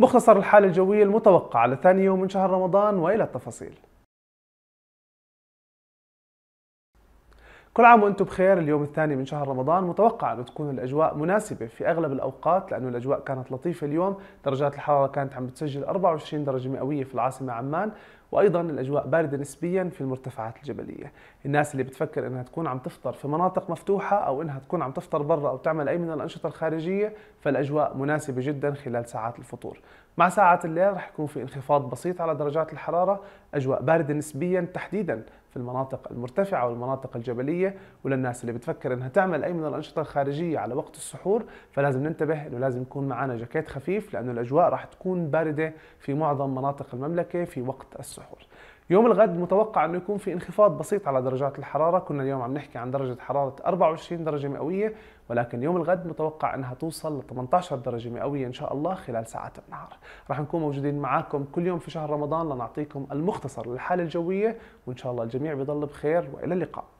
مختصر الحالة الجوية المتوقعة لثاني يوم من شهر رمضان وإلى التفاصيل كل عام وانتم بخير اليوم الثاني من شهر رمضان متوقع أن تكون الأجواء مناسبة في أغلب الأوقات لأنه الأجواء كانت لطيفة اليوم درجات الحرارة كانت عم بتسجل 24 درجة مئوية في العاصمة عمان وايضا الاجواء بارده نسبيا في المرتفعات الجبليه الناس اللي بتفكر انها تكون عم تفطر في مناطق مفتوحه او انها تكون عم تفطر برا او تعمل اي من الانشطه الخارجيه فالاجواء مناسبه جدا خلال ساعات الفطور مع ساعات الليل رح يكون في انخفاض بسيط على درجات الحراره اجواء بارده نسبيا تحديدا في المناطق المرتفعة والمناطق الجبلية وللناس اللي بتفكر انها تعمل اي من الانشطة الخارجية على وقت السحور فلازم ننتبه انه لازم يكون معنا جاكيت خفيف لانه الاجواء راح تكون باردة في معظم مناطق المملكة في وقت السحور السحور يوم الغد متوقع انه يكون في انخفاض بسيط على درجات الحراره كنا اليوم عم نحكي عن درجه حراره 24 درجه مئويه ولكن يوم الغد متوقع انها توصل ل 18 درجه مئويه ان شاء الله خلال ساعات النهار رح نكون موجودين معاكم كل يوم في شهر رمضان لنعطيكم المختصر للحاله الجويه وان شاء الله الجميع بيضل بخير والى اللقاء